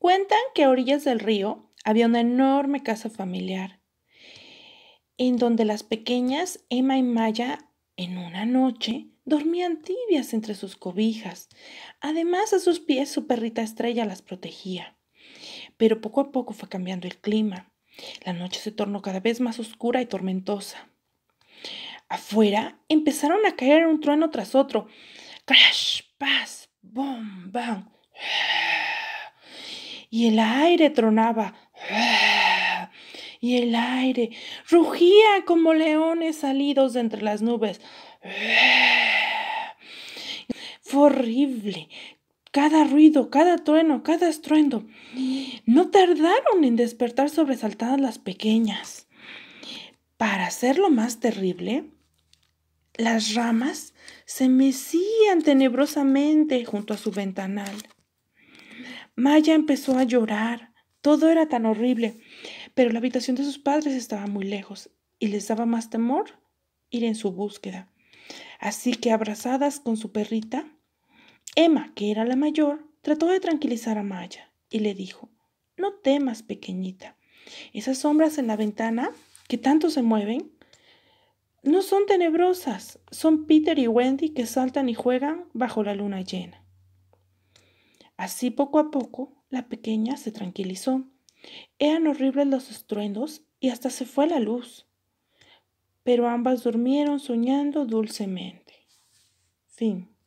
Cuentan que a orillas del río había una enorme casa familiar, en donde las pequeñas Emma y Maya, en una noche, dormían tibias entre sus cobijas. Además, a sus pies su perrita estrella las protegía. Pero poco a poco fue cambiando el clima. La noche se tornó cada vez más oscura y tormentosa. Afuera empezaron a caer un trueno tras otro. Crash, paz, bom, bam y el aire tronaba y el aire rugía como leones salidos de entre las nubes. Fue horrible. Cada ruido, cada trueno, cada estruendo. No tardaron en despertar sobresaltadas las pequeñas. Para hacerlo más terrible, las ramas se mecían tenebrosamente junto a su ventanal. Maya empezó a llorar. Todo era tan horrible, pero la habitación de sus padres estaba muy lejos y les daba más temor ir en su búsqueda. Así que abrazadas con su perrita, Emma, que era la mayor, trató de tranquilizar a Maya y le dijo, no temas, pequeñita. Esas sombras en la ventana, que tanto se mueven, no son tenebrosas, son Peter y Wendy que saltan y juegan bajo la luna llena. Así poco a poco, la pequeña se tranquilizó. Eran horribles los estruendos y hasta se fue la luz. Pero ambas durmieron soñando dulcemente. Fin.